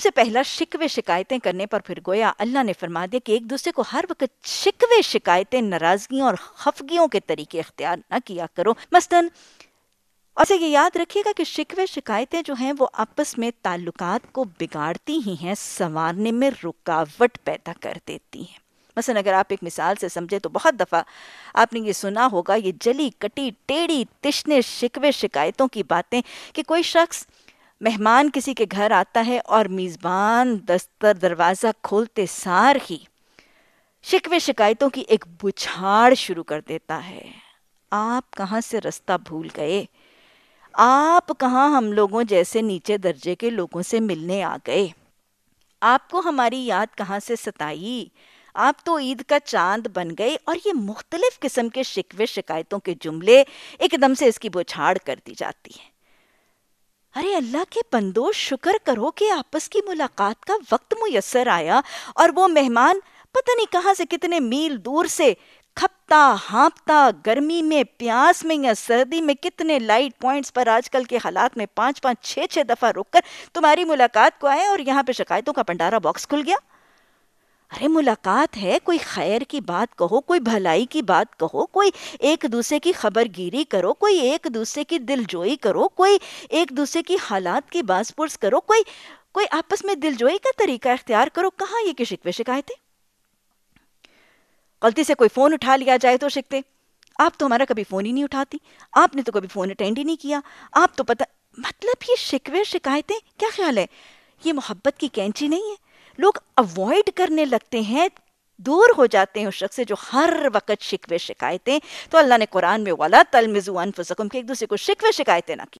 सबसे पहला शिकवे शिकायतें करने पर फिर गोया अल्लाह ने फरमा दिया कि एक दूसरे को हर वक्त शिकवे शिकायतें नाराजगियों और खफगियों के तरीके अख्तियार ना किया करो मसलन और ये याद रखिएगा कि शिकवे शिकायतें जो हैं वो आपस में ताल्लुकात को बिगाड़ती ही हैं संवारने में रुकावट पैदा कर देती हैं मसलन अगर आप एक मिसाल से समझे तो बहुत दफ़ा आपने ये सुना होगा ये जली कटी टेढ़ी तिश्ने शिकवे शिकायतों की बातें कि कोई शख्स मेहमान किसी के घर आता है और मेज़बान दस्तर दरवाज़ा खोलते सार ही शिकवे शिकायतों की एक बुछाड़ शुरू कर देता है आप कहाँ से रास्ता भूल गए आप कहाँ हम लोगों जैसे नीचे दर्जे के लोगों से मिलने आ गए आपको हमारी याद कहाँ से सताई आप तो ईद का चांद बन गए और ये मुख्तलिफ किस्म के शिकवे शिकायतों के जुमले एकदम से इसकी बुछाड़ कर दी जाती है अरे अल्लाह के बंदो शुक्र करो कि आपस की मुलाकात का वक्त मुयसर आया और वो मेहमान पता नहीं कहाँ से कितने मील दूर से खपता हाँपता गर्मी में प्यास में या सर्दी में कितने लाइट पॉइंट्स पर आजकल के हालात में पाँच पाँच छः छः दफ़ा रुककर तुम्हारी मुलाकात को आए और यहाँ पे शिकायतों का भंडारा बॉक्स खुल गया अरे मुलाकात है कोई खैर की बात कहो कोई भलाई की बात कहो कोई एक दूसरे की खबर गिरी करो कोई एक दूसरे की दिलजोई करो कोई एक दूसरे की हालात की बासपुर्स करो कोई कोई आपस में दिलजोई का तरीका इख्तियार करो कहाँ ये कि शिकवे शिकायतें गलती से कोई फ़ोन उठा लिया जाए तो शिकते आप तो हमारा कभी फ़ोन ही नहीं उठाती आपने तो कभी फ़ोन अटेंड ही नहीं किया आप तो पता मतलब ये शिकवे शिकायतें क्या ख्याल है ये मोहब्बत की कैंची नहीं है लोग अवॉइड करने लगते हैं दूर हो जाते हैं उस शख्स से जो हर वक्त शिकवे शिकायतें तो अल्लाह ने कुरान में वाला तलमिजु फुसकुम के एक दूसरे को शिकवे शिकायतें ना की